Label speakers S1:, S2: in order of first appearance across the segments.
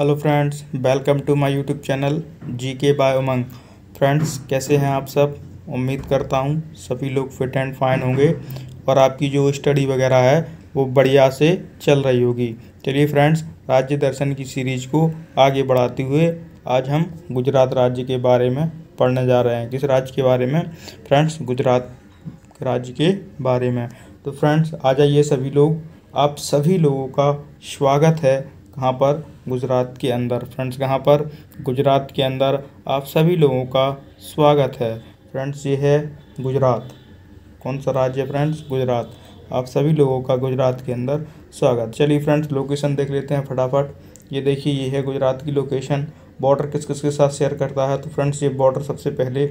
S1: Hello friends welcome to my YouTube channel G K by Umang friends कैसे हैं आप सब उम्मीद करता हूं सभी लोग फिट एंड फाइन होंगे और आपकी जो स्टडी वगैरह है वो बढ़िया से चल रही होगी चलिए फ्रेंड्स राज्य दर्शन की सीरीज को आगे बढ़ाते हुए आज हम गुजरात राज्य के बारे में पढ़ने जा रहे हैं किस राज्य के बारे में फ्रेंड्स गुजरात राज्य के बारे में तो फ्रेंड्स आ जाइए सभी लोग आप सभी लोगों का स्वागत है कहाँ पर गुजरात के अंदर फ्रेंड्स कहाँ पर गुजरात के अंदर आप सभी लोगों का स्वागत है फ्रेंड्स ये है गुजरात कौन सा राज्य फ्रेंड्स गुजरात आप सभी लोगों का गुजरात के अंदर स्वागत चलिए फ्रेंड्स लोकेशन देख लेते हैं फटाफट ये देखिए ये है गुजरात की लोकेशन बॉर्डर किस किस के साथ शेयर करता है तो फ्रेंड्स ये बॉर्डर सबसे पहले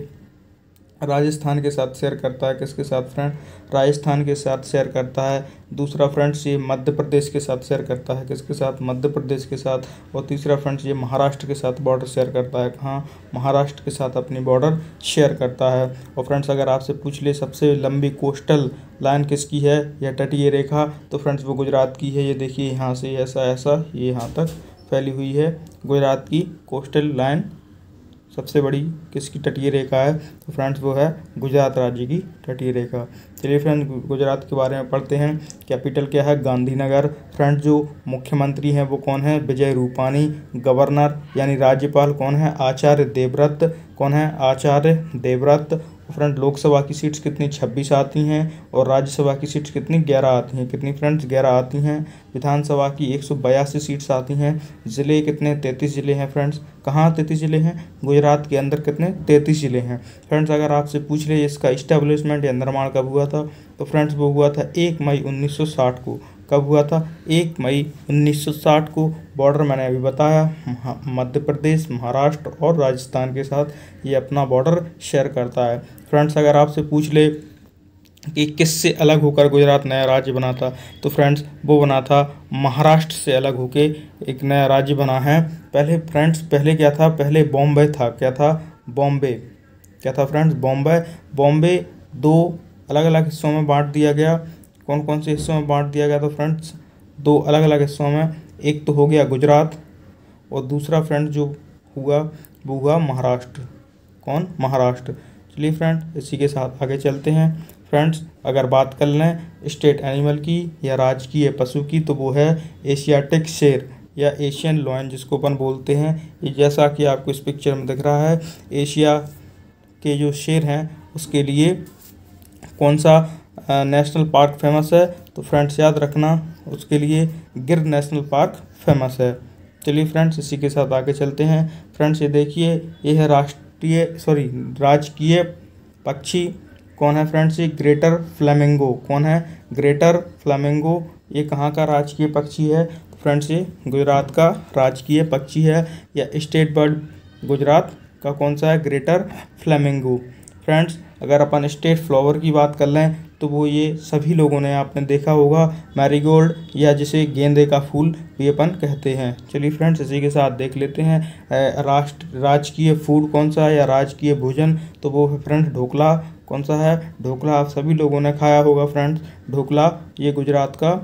S1: राजस्थान के साथ शेयर करता है किसके साथ फ्रेंड राजस्थान के साथ शेयर करता है दूसरा फ्रेंड्स ये मध्य प्रदेश के साथ शेयर करता है किसके साथ मध्य प्रदेश के साथ और तीसरा फ्रेंड्स ये महाराष्ट्र के साथ बॉर्डर शेयर करता है कहाँ महाराष्ट्र के साथ अपनी बॉर्डर शेयर करता है और फ्रेंड्स अगर आपसे पूछ ले सबसे लंबी कोस्टल लाइन किसकी है या तटीय रेखा तो फ्रेंड्स वो गुजरात की है ये देखिए यहाँ से ऐसा ऐसा ये यहाँ तक फैली हुई है गुजरात की कोस्टल लाइन सबसे बड़ी किसकी तटीय रेखा है तो फ्रेंड्स वो है गुजरात राज्य की तटीय रेखा चलिए फ्रेंड्स गुजरात के बारे में पढ़ते हैं कैपिटल क्या है गांधीनगर फ्रेंड्स जो मुख्यमंत्री हैं वो कौन है विजय रूपानी गवर्नर यानी राज्यपाल कौन है आचार्य देवव्रत कौन है आचार्य देवव्रत फ्रेंड लोकसभा की सीट्स कितनी छब्बीस आती हैं और राज्यसभा की सीट्स कितनी ग्यारह आती हैं कितनी फ्रेंड्स ग्यारह आती हैं विधानसभा की एक सीट्स आती हैं ज़िले कितने तैंतीस ज़िले हैं फ्रेंड्स कहाँ तैंतीस ज़िले हैं गुजरात के अंदर कितने तैंतीस ज़िले हैं फ्रेंड्स अगर आपसे पूछ ले इसका इस्टेब्लिशमेंट या निर्माण कब हुआ था तो फ्रेंड्स वो हुआ था एक मई उन्नीस को कब हुआ था एक मई 1960 को बॉर्डर मैंने अभी बताया मध्य प्रदेश महाराष्ट्र और राजस्थान के साथ ये अपना बॉर्डर शेयर करता है फ्रेंड्स अगर आपसे पूछ ले कि किससे अलग होकर गुजरात नया राज्य बना था तो फ्रेंड्स वो बना था महाराष्ट्र से अलग होकर एक नया राज्य बना है पहले फ्रेंड्स पहले क्या था पहले बॉम्बे था क्या था बॉम्बे क्या था फ्रेंड्स बॉम्बे बॉम्बे दो अलग अलग हिस्सों में बांट दिया गया कौन कौन से हिस्सों में बांट दिया गया था फ्रेंड्स दो अलग अलग हिस्सों में एक तो हो गया गुजरात और दूसरा फ्रेंड जो हुआ वो हुआ महाराष्ट्र कौन महाराष्ट्र चलिए फ्रेंड इसी के साथ आगे चलते हैं फ्रेंड्स अगर बात कर लें स्टेट एनिमल की या राजकीय पशु की तो वो है एशियाटिक शेर या एशियन लॉयन जिसको अपन बोलते हैं जैसा कि आपको इस पिक्चर में दिख रहा है एशिया के जो शेर हैं उसके लिए कौन सा नेशनल पार्क फेमस है तो फ्रेंड्स याद रखना उसके लिए गिर नेशनल पार्क फेमस है चलिए फ्रेंड्स इसी के साथ आगे चलते हैं फ्रेंड्स ये देखिए यह है राष्ट्र राष्ट्रीय सॉरी राजकीय पक्षी कौन है फ्रेंड्स ये ग्रेटर फ्लेमिंगो कौन है ग्रेटर फ्लेमिंगो ये कहाँ का राजकीय पक्षी है फ्रेंड्स तो ये गुजरात का राजकीय पक्षी है या स्टेट बर्ड गुजरात का कौन सा है ग्रेटर फ्लेमिंगो फ्रेंड्स अगर अपन स्टेट फ्लावर की बात कर लें तो वो ये सभी लोगों ने आपने देखा होगा मैरीगोल्ड या जिसे गेंदे का फूल भी अपन कहते हैं चलिए फ्रेंड्स इसी के साथ देख लेते हैं राष्ट्र राजकीय फूड कौन सा है या राजकीय भोजन तो वो है फ्रेंड्स ढोकला कौन सा है ढोकला आप सभी लोगों ने खाया होगा फ्रेंड्स ढोकला ये गुजरात का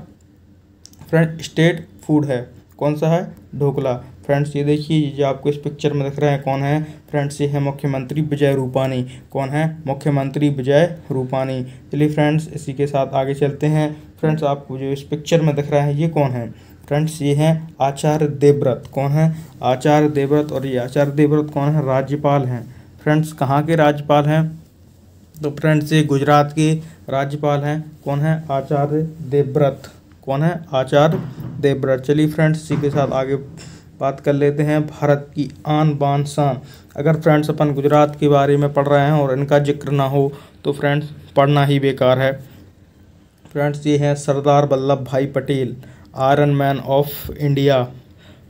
S1: फ्रेंड स्टेट फूड है कौन सा है ढोकला फ्रेंड्स ये देखिए ये आपको इस पिक्चर में दिख रहे हैं कौन है फ्रेंड्स ये है मुख्यमंत्री विजय रूपानी कौन है मुख्यमंत्री विजय रूपानी चलिए फ्रेंड्स इसी के साथ आगे चलते हैं फ्रेंड्स आपको जो इस पिक्चर में दिख रहा है ये कौन है फ्रेंड्स ये हैं आचार्य देवव्रत कौन है आचार्य देवव्रत और ये आचार्य देवव्रत कौन है राज्यपाल हैं फ्रेंड्स कहाँ के राज्यपाल हैं तो फ्रेंड्स ये गुजरात के राज्यपाल हैं कौन है आचार्य देवव्रत कौन है आचार्य देवव्रत चलिए फ्रेंड्स इसी के साथ आगे बात कर लेते हैं भारत की आन बान शान अगर फ्रेंड्स अपन गुजरात के बारे में पढ़ रहे हैं और इनका जिक्र ना हो तो फ्रेंड्स पढ़ना ही बेकार है फ्रेंड्स ये हैं Sardar Vallabh Bhai Patel iron man of India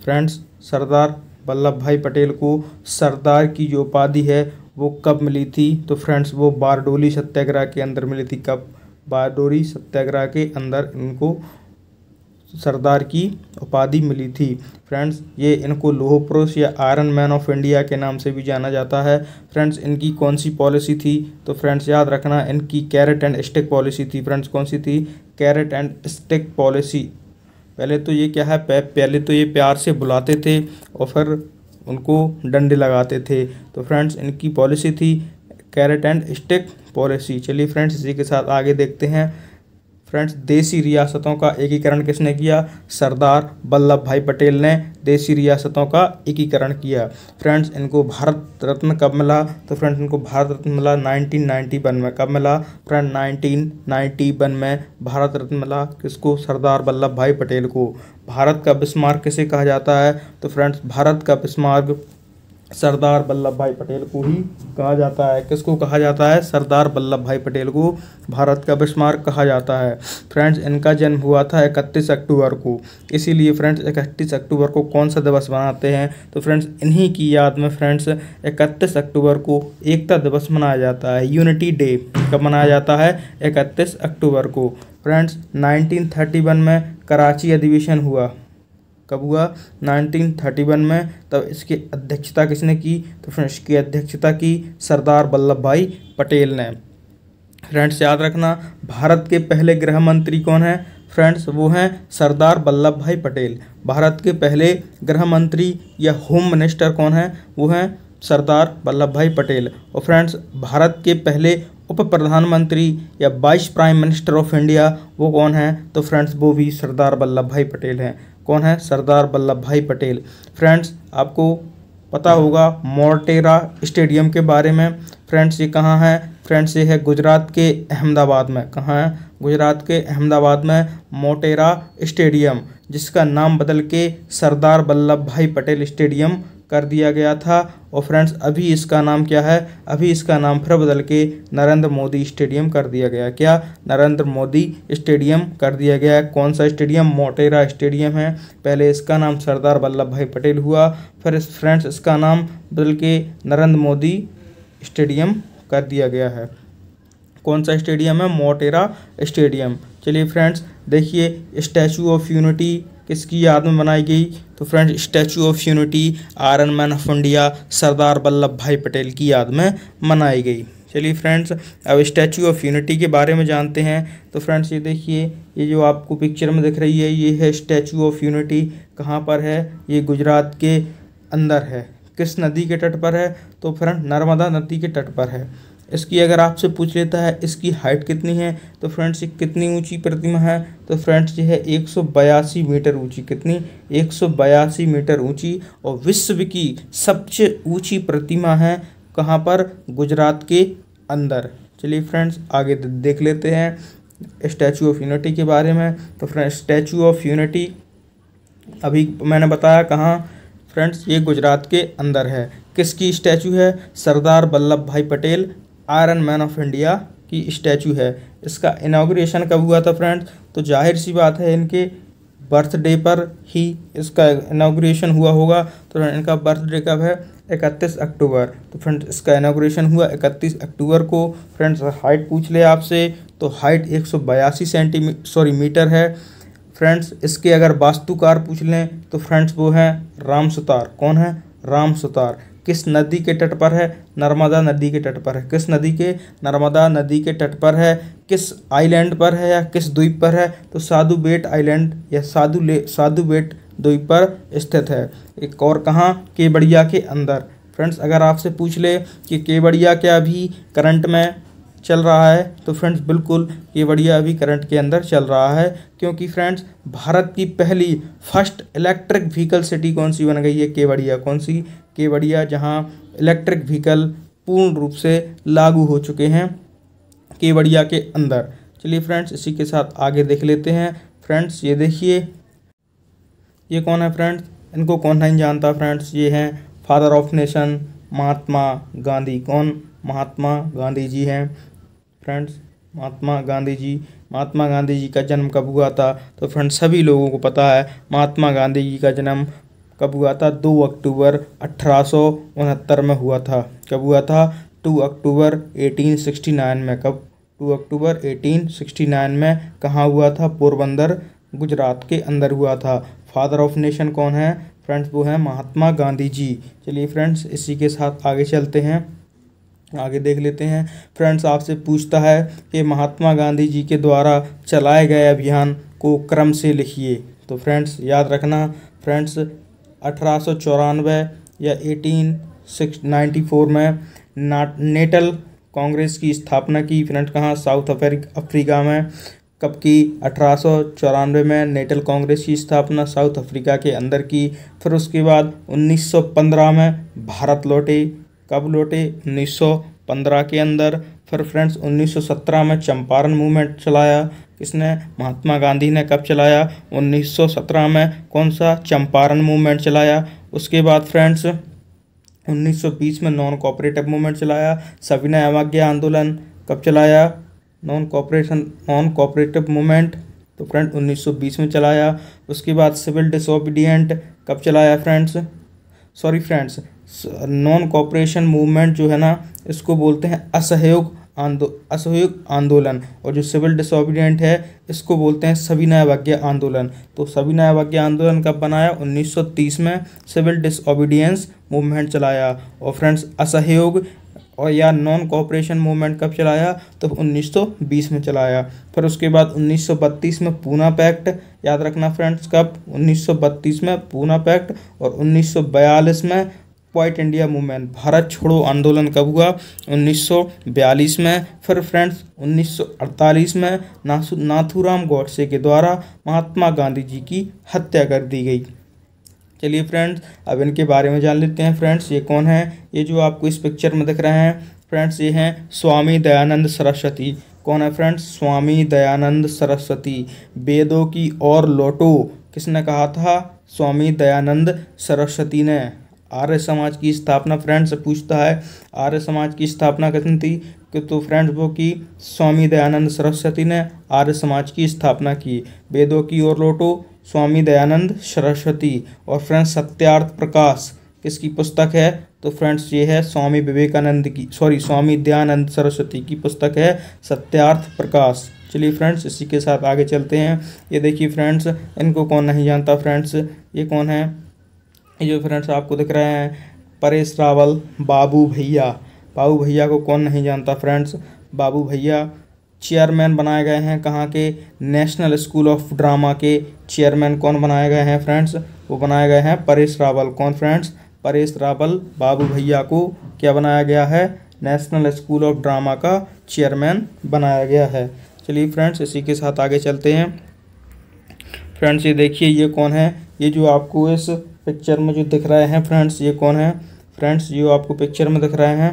S1: friends Sardar Vallabh Bhai Patel को सरदार की जो उपाधि है वो कब मिली थी तो फ्रेंड्स वो बारडोली सत्याग्रह के अंदर मिली थी कब बारडोली सत्याग्रह के अंदर इनको सरदार की उपाधि मिली थी फ्रेंड्स ये इनको लोह पुरुष या आयरन मैन ऑफ इंडिया के नाम से भी जाना जाता है फ्रेंड्स इनकी कौन सी पॉलिसी थी तो फ्रेंड्स याद रखना इनकी कैरेट एंड स्टिक पॉलिसी थी फ्रेंड्स कौन सी थी कैरेट एंड स्टिक पॉलिसी पहले तो ये क्या है पहले तो ये प्यार से बुलाते थे और फिर उनको डंडे लगाते थे तो फ्रेंड्स इनकी पॉलिसी थी कैरेट एंड स्टिक पॉलिसी चलिए फ्रेंड्स इसी के साथ आगे देखते हैं फ्रेंड्स देसी रियासतों का एकीकरण किसने किया सरदार वल्लभ भाई पटेल ने देसी रियासतों का एकीकरण किया फ्रेंड्स इनको भारत रत्न कब मिला तो फ्रेंड्स इनको भारत रत्न मिला 1991 में कब मिला फ्रेंड 1991 में भारत रत्न मिला किसको सरदार वल्लभ भाई पटेल को भारत का बिस्मार्क किसे कहा जाता है तो फ्रेंड्स भारत का बिस्मार्क सरदार वल्लभ भाई पटेल को ही कहा जाता है किसको कहा जाता है सरदार वल्लभ भाई पटेल को भारत का बिस्मार्क कहा जाता है फ्रेंड्स इनका जन्म हुआ था इकतीस अक्टूबर को इसीलिए फ्रेंड्स इकतीस अक्टूबर को कौन सा दिवस मनाते हैं तो फ्रेंड्स इन्हीं की याद में फ्रेंड्स इकतीस अक्टूबर को एकता दिवस मनाया जाता है यूनिटी डे कब मनाया जाता है इकतीस अक्टूबर को फ्रेंड्स 1931 में कराची अधिवेशन हुआ कब हुआ 1931 में तब इसकी अध्यक्षता किसने की तो फ्रेंड्स की अध्यक्षता की सरदार वल्लभ भाई पटेल ने फ्रेंड्स याद रखना भारत के पहले गृह मंत्री कौन है फ्रेंड्स वो हैं सरदार वल्लभ भाई पटेल भारत के पहले गृह मंत्री या होम मिनिस्टर कौन है वो हैं सरदार वल्लभ भाई पटेल और फ्रेंड्स भारत के पहले उप प्रधानमंत्री या vice prime minister of India वो कौन है तो फ्रेंड्स वो भी सरदार वल्लभ भाई पटेल हैं कौन है सरदार वल्लभ भाई पटेल फ्रेंड्स आपको पता होगा मोटेरा स्टेडियम के बारे में फ्रेंड्स ये कहाँ है फ्रेंड्स ये है गुजरात के अहमदाबाद में कहाँ है गुजरात के अहमदाबाद में मोटेरा स्टेडियम जिसका नाम बदल के सरदार वल्लभ भाई पटेल स्टेडियम कर दिया गया था और फ्रेंड्स अभी इसका नाम क्या है अभी इसका नाम फिर बदल के नरेंद्र मोदी स्टेडियम कर दिया गया क्या नरेंद्र मोदी स्टेडियम कर दिया गया है कौन सा स्टेडियम मोटेरा स्टेडियम है पहले इसका नाम सरदार वल्लभ भाई पटेल हुआ फिर फ्रेंड्स इसका नाम बदल के नरेंद्र मोदी स्टेडियम कर दिया गया है कौन सा स्टेडियम है मोटेरा स्टेडियम चलिए फ्रेंड्स देखिए स्टैचू ऑफ यूनिटी किसकी याद में बनाई गई तो friends statue of unity iron man of India Sardar Vallabh Bhai Patel की याद में मनाई गई चलिए फ्रेंड्स अब स्टैचू ऑफ यूनिटी के बारे में जानते हैं तो फ्रेंड्स ये देखिए ये जो आपको पिक्चर में दिख रही है ये है स्टैचू ऑफ यूनिटी कहाँ पर है ये गुजरात के अंदर है किस नदी के तट पर है तो फ्रेंड नर्मदा नदी के तट पर है इसकी अगर आपसे पूछ लेता है इसकी हाइट कितनी है तो फ्रेंड्स ये कितनी ऊंची प्रतिमा है तो फ्रेंड्स ये है एक मीटर ऊंची कितनी एक मीटर ऊंची और विश्व की सबसे ऊंची प्रतिमा है कहाँ पर गुजरात के अंदर चलिए फ्रेंड्स आगे देख लेते हैं स्टैचू ऑफ यूनिटी के बारे में तो फ्रेंड्स स्टैचू ऑफ यूनिटी अभी मैंने बताया कहाँ फ्रेंड्स ये गुजरात के अंदर है किसकी स्टैचू है Sardar Vallabh Bhai Patel iron man of India की स्टैचू है इसका इनाग्रेशन कब हुआ था फ्रेंड्स तो जाहिर सी बात है इनके बर्थडे पर ही इसका इनाग्रेशन हुआ होगा तो इनका बर्थडे कब है इकतीस अक्टूबर तो फ्रेंड्स इसका इनाग्रेशन हुआ इकतीस अक्टूबर को फ्रेंड्स हाइट पूछ ले आपसे तो हाइट एक सेंटीमीटर सॉरी मीटर है फ्रेंड्स इसके अगर वास्तुकार पूछ लें तो फ्रेंड्स वो हैं राम सुतार कौन है राम सुतार किस नदी के तट पर है नर्मदा नदी के तट पर है किस नदी के नर्मदा नदी के तट पर है किस आइलैंड पर है या किस द्वीप पर है तो साधु बेट आइलैंड या साधु ले साधु बेट द्वीप पर स्थित है एक और कहाँ केवड़िया के अंदर फ्रेंड्स अगर आपसे पूछ ले कि केवड़िया क्या अभी करंट में चल रहा है तो फ्रेंड्स बिल्कुल ये बढ़िया अभी करंट के अंदर चल रहा है क्योंकि फ्रेंड्स भारत की पहली फर्स्ट इलेक्ट्रिक व्हीकल सिटी कौन सी बन गई है केवड़िया कौन सी केवड़िया जहाँ इलेक्ट्रिक व्हीकल पूर्ण रूप से लागू हो चुके हैं केवड़िया के अंदर चलिए फ्रेंड्स इसी के साथ आगे देख लेते हैं फ्रेंड्स ये देखिए ये कौन है फ्रेंड्स इनको कौन नहीं जानता फ्रेंड्स ये हैं father of nation Mahatma Gandhi कौन महात्मा गांधी जी हैं फ्रेंड्स महात्मा गांधी जी महात्मा गांधी जी का जन्म कब हुआ था तो फ्रेंड्स सभी लोगों को पता है महात्मा गांधी जी का जन्म कब हुआ था दो अक्टूबर अठारह में हुआ था कब हुआ था टू अक्टूबर 1869 में कब टू अक्टूबर 1869 में कहाँ हुआ था पोरबंदर गुजरात के अंदर हुआ था फादर ऑफ नेशन कौन है फ्रेंड्स वो हैं महात्मा गांधी जी चलिए फ्रेंड्स इसी के साथ आगे चलते हैं आगे देख लेते हैं फ्रेंड्स आपसे पूछता है कि महात्मा गांधी जी के द्वारा चलाए गए अभियान को क्रम से लिखिए तो फ्रेंड्स याद रखना फ्रेंड्स अठारह या एटीन सिक्स नाइन्टी फोर में नाट नेटल कांग्रेस की स्थापना की फ्रेंड्स कहाँ साउथ अफ्रीका में कब की अठारह में नेटल कांग्रेस की स्थापना साउथ अफ्रीका के अंदर की फिर उसके बाद 1915 में भारत लौटे कब लौटे 1915 के अंदर फिर फ्रेंड्स 1917 में चंपारण मूवमेंट चलाया किसने महात्मा गांधी ने कब चलाया 1917 में कौन सा चंपारण मूवमेंट चलाया उसके बाद फ्रेंड्स 1920 में नॉन कोऑपरेटिव मूवमेंट चलाया सविनय अवज्ञा आंदोलन कब चलाया non cooperation non cooperative movement तो फ्रेंड 1920 में चलाया उसके बाद सिविल डिसोबीडियंट कब चलाया friends sorry friends non cooperation movement जो है ना इसको बोलते हैं असहयोग आंदो असहयोग आंदोलन और जो सिविल डिसोबीडियंट है इसको बोलते हैं सविनय अवज्ञा आंदोलन तो सविनय अवज्ञा आंदोलन कब बनाया 1930 में सिविल डिसऑबिडियंस मूवमेंट चलाया और फ्रेंड्स असहयोग और या नॉन कॉपरेशन मूवमेंट कब चलाया तो 1920 में चलाया फिर उसके बाद 1932 में पूना पैक्ट याद रखना फ्रेंड्स कब 1932 में पूना पैक्ट और 1942 में क्वाइट इंडिया मूवमेंट भारत छोड़ो आंदोलन कब हुआ 1942 में फिर फ्रेंड्स 1948 में नाथुराम गौडसे के द्वारा महात्मा गांधी जी की हत्या कर दी गई चलिए फ्रेंड्स अब इनके बारे में जान लेते हैं फ्रेंड्स ये कौन है ये जो आपको इस पिक्चर में दिख रहे हैं फ्रेंड्स ये हैं स्वामी दयानंद सरस्वती कौन है फ्रेंड्स स्वामी दयानंद सरस्वती वेदों की और लोटो किसने कहा था स्वामी दयानंद सरस्वती ने आर्य समाज की स्थापना फ्रेंड्स पूछता है आर्य समाज की स्थापना किसने थी कि तो फ्रेंड्स वो की स्वामी दयानंद सरस्वती ने आर्य समाज की स्थापना की वेदों की ओर लोटो स्वामी दयानंद सरस्वती और फ्रेंड्स सत्यार्थ प्रकाश किसकी पुस्तक है तो फ्रेंड्स ये है स्वामी विवेकानंद की सॉरी स्वामी दयानंद सरस्वती की पुस्तक है सत्यार्थ प्रकाश चलिए फ्रेंड्स इसी के साथ आगे चलते हैं ये देखिए फ्रेंड्स इनको कौन नहीं जानता फ्रेंड्स ये कौन है ये जो फ्रेंड्स आपको दिख रहे हैं परेश रावल बाबू भैया बाबू भैया को कौन नहीं जानता फ्रेंड्स बाबू भैया चेयरमैन बनाए गए हैं कहाँ के नेशनल स्कूल ऑफ ड्रामा के चेयरमैन कौन बनाए गए हैं फ्रेंड्स वो बनाए गए हैं परेश रावल कौन फ्रेंड्स परेश रावल बाबू भैया को क्या बनाया गया है नेशनल स्कूल ऑफ ड्रामा का चेयरमैन बनाया गया है चलिए फ्रेंड्स इसी के साथ आगे चलते हैं फ्रेंड्स ये देखिए ये कौन है ये जो आपको इस पिक्चर में जो दिख रहे हैं फ्रेंड्स ये कौन है फ्रेंड्स ये आपको पिक्चर में दिख रहे हैं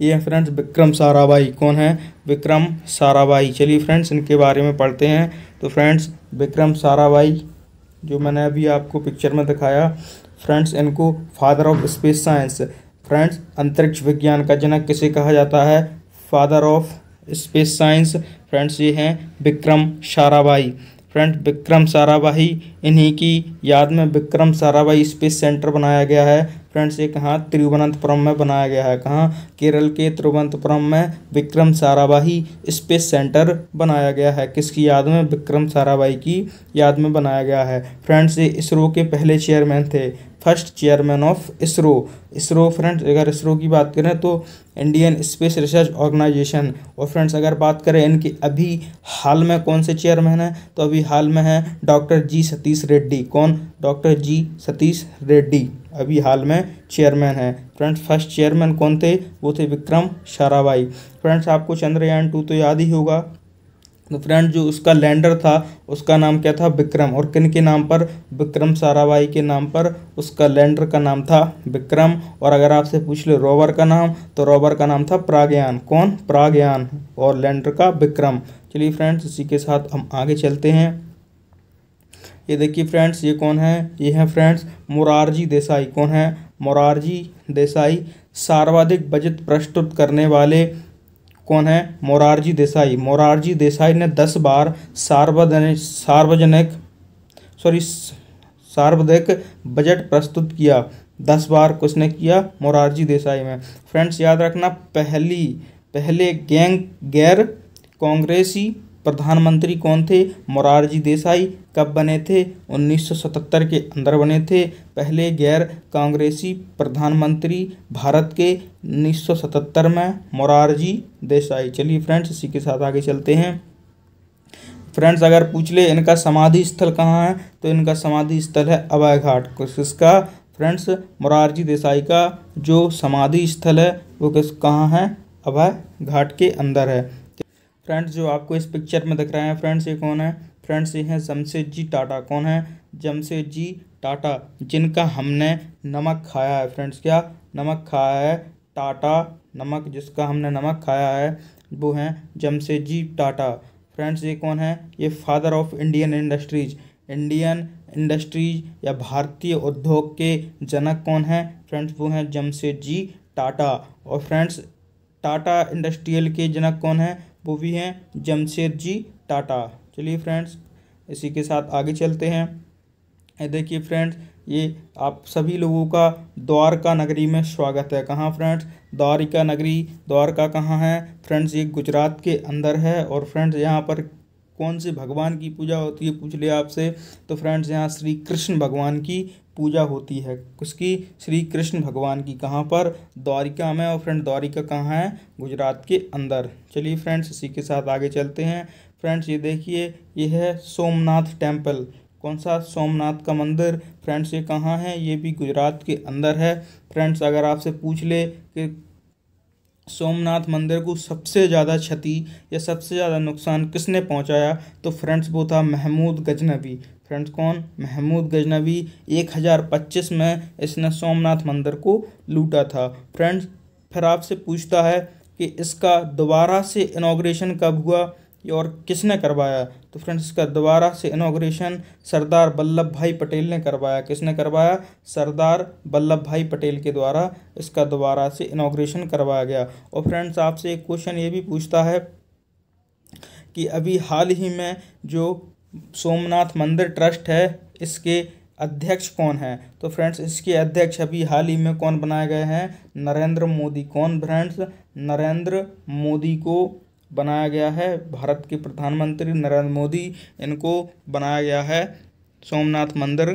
S1: ये हैं फ्रेंड्स विक्रम साराभाई कौन है विक्रम साराभाई चलिए फ्रेंड्स इनके बारे में पढ़ते हैं तो फ्रेंड्स विक्रम साराभाई जो मैंने अभी आपको पिक्चर में दिखाया फ्रेंड्स इनको father of space science friends अंतरिक्ष विज्ञान का जनक किसे कहा जाता है father of space science friends ये हैं विक्रम साराभाई फ्रेंड विक्रम साराभाई इन्हीं की याद में विक्रम साराभाई स्पेस सेंटर बनाया गया है फ्रेंड्स ये कहाँ तिरुवनंतपुरम में बनाया गया है कहाँ केरल के तिरुवनंतपुरम में विक्रम साराभाई स्पेस सेंटर बनाया गया है किसकी याद में विक्रम साराभाई की याद में बनाया गया है फ्रेंड्स ये इसरो के पहले चेयरमैन थे first chairman of ISRO ISRO friends अगर इसरो की बात करें तो इंडियन स्पेस रिसर्च ऑर्गेनाइजेशन और फ्रेंड्स अगर बात करें इनके अभी हाल में कौन से चेयरमैन हैं तो अभी हाल में हैं डॉक्टर जी सतीश रेड्डी कौन डॉक्टर जी सतीश रेड्डी अभी हाल में चेयरमैन हैं फ्रेंड्स फर्स्ट चेयरमैन कौन थे वो थे विक्रम साराभाई फ्रेंड्स आपको चंद्रयान टू तो याद ही होगा फ्रेंड तो जो उसका लैंडर था उसका नाम क्या था विक्रम और किन के नाम पर विक्रम साराभाई के नाम पर उसका लैंडर का नाम था विक्रम और अगर आपसे पूछ ले रोवर का नाम तो रोवर का नाम था प्राग्यान कौन प्राग्यान और लैंडर का विक्रम चलिए फ्रेंड्स इसी के साथ हम आगे चलते हैं ये देखिए फ्रेंड्स ये कौन है ये है फ्रेंड्स मुरारजी देसाई कौन है मोरारजी देसाई सर्वाधिक बजट प्रस्तुत करने वाले कौन है मोरारजी देसाई मोरारजी देसाई ने दस बार सार्वजनिक सार्वजनिक सॉरी सार्वजनिक बजट प्रस्तुत किया दस बार किसने किया मोरारजी देसाई में फ्रेंड्स याद रखना पहली पहले गैंग गैर कांग्रेसी प्रधानमंत्री कौन थे मोरारजी देसाई कब बने थे 1977 के अंदर बने थे पहले गैर कांग्रेसी प्रधानमंत्री भारत के 1977 में मोरारजी देसाई चलिए फ्रेंड्स इसी के साथ आगे चलते हैं फ्रेंड्स अगर पूछ ले इनका समाधि स्थल कहाँ है तो इनका समाधि स्थल है अभय घाट किसका फ्रेंड्स मोरारजी देसाई का जो समाधि स्थल है वो किस कहाँ है अभय घाट के अंदर है फ्रेंड्स जो आपको इस पिक्चर में दिख रहे हैं फ्रेंड्स ये कौन है फ्रेंड्स ये हैं जमशेद जी टाटा कौन है जमशेद जी टाटा जिनका हमने नमक खाया है फ्रेंड्स क्या नमक खाया है टाटा नमक जिसका हमने नमक खाया है वो हैं जमशेद जी टाटा फ्रेंड्स ये कौन है ये father of Indian industries Indian industries या भारतीय उद्योग के जनक कौन हैं फ्रेंड्स वो हैं जमशेद जी टाटा और फ्रेंड्स टाटा इंडस्ट्रियल के जनक कौन हैं वो भी हैं जमशेद जी टाटा चलिए फ्रेंड्स इसी के साथ आगे चलते हैं देखिए फ्रेंड्स ये आप सभी लोगों का द्वारका नगरी में स्वागत है कहाँ फ्रेंड्स द्वारिका नगरी द्वारका कहाँ है फ्रेंड्स ये गुजरात के अंदर है और फ्रेंड्स यहाँ पर कौन से भगवान की पूजा होती है पूछ लिया आपसे तो फ्रेंड्स यहाँ श्री कृष्ण भगवान की पूजा होती है उसकी श्री कृष्ण भगवान की कहाँ पर द्वारिका में और फ्रेंड द्वारिका कहाँ है गुजरात के अंदर चलिए फ्रेंड्स इसी के साथ आगे चलते हैं फ्रेंड्स ये देखिए ये है सोमनाथ टेम्पल कौन सा सोमनाथ का मंदिर फ्रेंड्स ये कहाँ है ये भी गुजरात के अंदर है फ्रेंड्स अगर आपसे पूछ ले कि सोमनाथ मंदिर को सबसे ज़्यादा क्षति या सबसे ज़्यादा नुकसान किसने पहुंचाया तो फ्रेंड्स वो था महमूद गजनबी फ्रेंड्स कौन महमूद गजनबी एक हज़ार पच्चीस में इसने सोमनाथ मंदिर को लूटा था फ्रेंड्स फिर आपसे पूछता है कि इसका दोबारा से इनाग्रेशन कब हुआ और किसने करवाया तो फ्रेंड्स इसका दोबारा से इनोग्रेशन सरदार वल्लभ भाई पटेल ने करवाया किसने करवाया सरदार वल्लभ भाई पटेल के द्वारा इसका दोबारा से इनोग्रेशन करवाया गया और फ्रेंड्स आपसे एक क्वेश्चन ये भी पूछता है कि अभी हाल ही में जो सोमनाथ मंदिर ट्रस्ट है इसके अध्यक्ष कौन है तो फ्रेंड्स इसके अध्यक्ष अभी हाल ही में कौन बनाए गए हैं नरेंद्र मोदी कौन फ्रेंड्स नरेंद्र मोदी को बनाया गया है भारत के प्रधानमंत्री नरेंद्र मोदी इनको बनाया गया है सोमनाथ मंदिर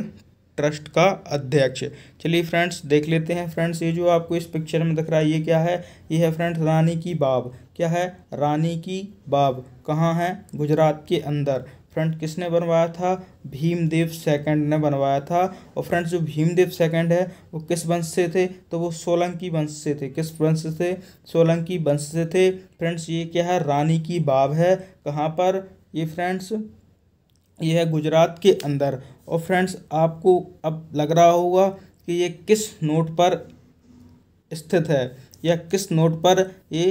S1: ट्रस्ट का अध्यक्ष चलिए फ्रेंड्स देख लेते हैं फ्रेंड्स ये जो आपको इस पिक्चर में दिख रहा है ये क्या है ये है फ्रेंड्स रानी की बाब क्या है रानी की बाब कहाँ है गुजरात के अंदर फ्रेंड किसने बनवाया था भीमदेव सेकंड ने बनवाया था और फ्रेंड्स जो भीमदेव सेकंड है वो किस वंश से थे तो वो सोलंकी वंश से थे किस वंश से थे सोलंकी वंश से थे फ्रेंड्स ये क्या है रानी की बाब है कहाँ पर ये फ्रेंड्स ये है गुजरात के अंदर और फ्रेंड्स आपको अब लग रहा होगा कि ये किस नोट पर स्थित है या किस नोट पर ये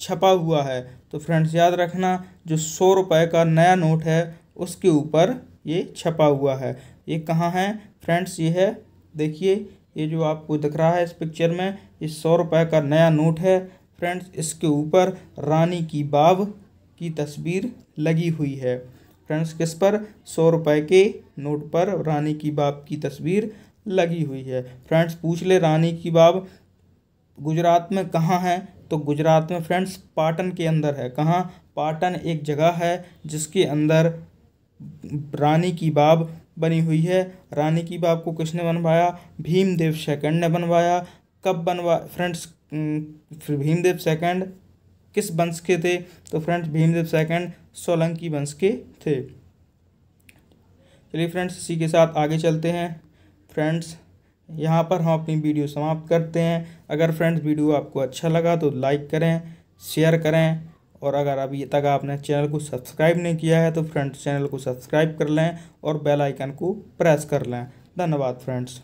S1: छपा हुआ है तो फ्रेंड्स याद रखना जो सौ रुपये का नया नोट है उसके ऊपर ये छपा हुआ है ये कहाँ है फ्रेंड्स ये है देखिए ये जो आपको दिख रहा है इस पिक्चर में ये सौ रुपये का नया नोट है फ्रेंड्स इसके ऊपर रानी की बाब की तस्वीर लगी हुई है फ्रेंड्स किस पर सौ रुपये के नोट पर रानी की बाब की तस्वीर लगी हुई है फ्रेंड्स पूछ ले रानी की बाब गुजरात में कहाँ है तो गुजरात में फ्रेंड्स पाटन के अंदर है कहाँ पाटन एक जगह है जिसके अंदर रानी की बाब बनी हुई है रानी की बाब को किसने बनवाया भीमदेव सेकंड ने बनवाया कब बनवा फ्रेंड्स भीमदेव सेकंड किस वंश के थे तो फ्रेंड्स भीमदेव सेकंड सोलंकी वंश के थे चलिए फ्रेंड्स इसी के साथ आगे चलते हैं फ्रेंड्स हम्म। यहाँ पर हम अपनी वीडियो समाप्त करते हैं अगर फ्रेंड्स वीडियो आपको अच्छा लगा तो लाइक करें शेयर करें और अगर अभी तक आपने चैनल को सब्सक्राइब नहीं किया है तो फ्रेंड्स चैनल को सब्सक्राइब कर लें और बेल आइकन को प्रेस कर लें धन्यवाद फ्रेंड्स